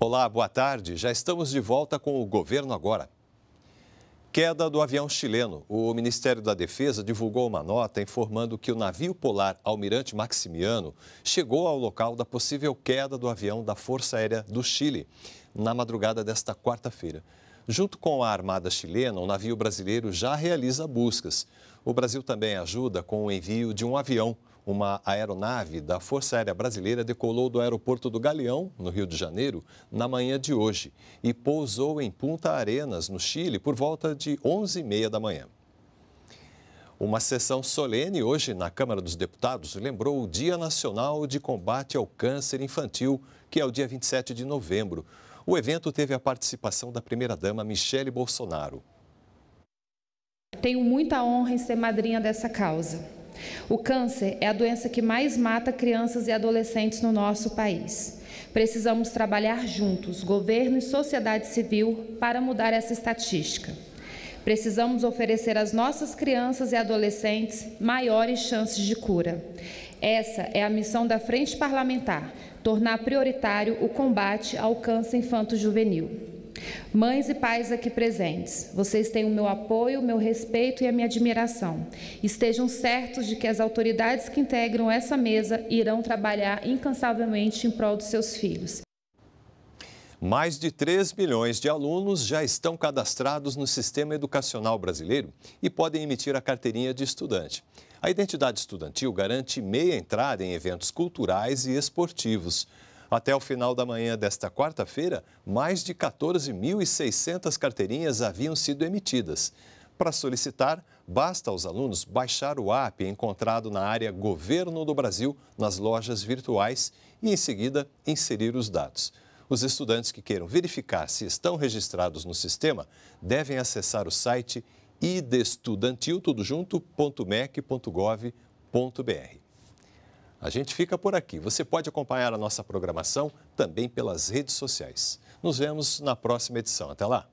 Olá, boa tarde. Já estamos de volta com o Governo Agora. Queda do avião chileno. O Ministério da Defesa divulgou uma nota informando que o navio polar Almirante Maximiano chegou ao local da possível queda do avião da Força Aérea do Chile na madrugada desta quarta-feira. Junto com a Armada Chilena, o navio brasileiro já realiza buscas. O Brasil também ajuda com o envio de um avião. Uma aeronave da Força Aérea Brasileira decolou do aeroporto do Galeão, no Rio de Janeiro, na manhã de hoje e pousou em Punta Arenas, no Chile, por volta de 11h30 da manhã. Uma sessão solene hoje na Câmara dos Deputados lembrou o Dia Nacional de Combate ao Câncer Infantil, que é o dia 27 de novembro. O evento teve a participação da primeira-dama Michele Bolsonaro. Tenho muita honra em ser madrinha dessa causa. O câncer é a doença que mais mata crianças e adolescentes no nosso país. Precisamos trabalhar juntos, governo e sociedade civil, para mudar essa estatística. Precisamos oferecer às nossas crianças e adolescentes maiores chances de cura. Essa é a missão da Frente Parlamentar: tornar prioritário o combate ao câncer infanto-juvenil. Mães e pais aqui presentes, vocês têm o meu apoio, o meu respeito e a minha admiração. Estejam certos de que as autoridades que integram essa mesa irão trabalhar incansavelmente em prol dos seus filhos. Mais de 3 milhões de alunos já estão cadastrados no sistema educacional brasileiro e podem emitir a carteirinha de estudante. A identidade estudantil garante meia entrada em eventos culturais e esportivos. Até o final da manhã desta quarta-feira, mais de 14.600 carteirinhas haviam sido emitidas. Para solicitar, basta aos alunos baixar o app encontrado na área Governo do Brasil nas lojas virtuais e, em seguida, inserir os dados. Os estudantes que queiram verificar se estão registrados no sistema devem acessar o site idestudantil.tudojunto.mec.gov.br. A gente fica por aqui. Você pode acompanhar a nossa programação também pelas redes sociais. Nos vemos na próxima edição. Até lá!